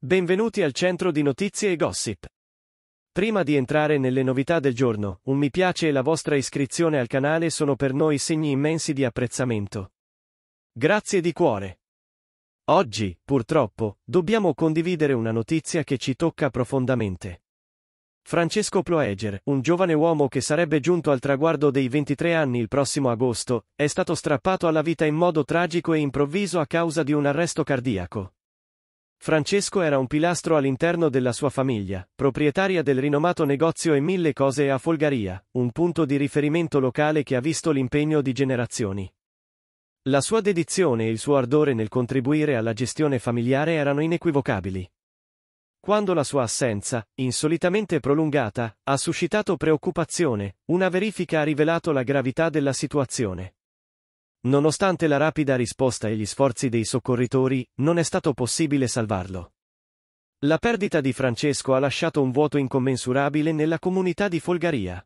Benvenuti al centro di notizie e gossip. Prima di entrare nelle novità del giorno, un mi piace e la vostra iscrizione al canale sono per noi segni immensi di apprezzamento. Grazie di cuore. Oggi, purtroppo, dobbiamo condividere una notizia che ci tocca profondamente. Francesco Ploeger, un giovane uomo che sarebbe giunto al traguardo dei 23 anni il prossimo agosto, è stato strappato alla vita in modo tragico e improvviso a causa di un arresto cardiaco. Francesco era un pilastro all'interno della sua famiglia, proprietaria del rinomato negozio e mille cose a Folgaria, un punto di riferimento locale che ha visto l'impegno di generazioni. La sua dedizione e il suo ardore nel contribuire alla gestione familiare erano inequivocabili. Quando la sua assenza, insolitamente prolungata, ha suscitato preoccupazione, una verifica ha rivelato la gravità della situazione. Nonostante la rapida risposta e gli sforzi dei soccorritori, non è stato possibile salvarlo. La perdita di Francesco ha lasciato un vuoto incommensurabile nella comunità di Folgaria.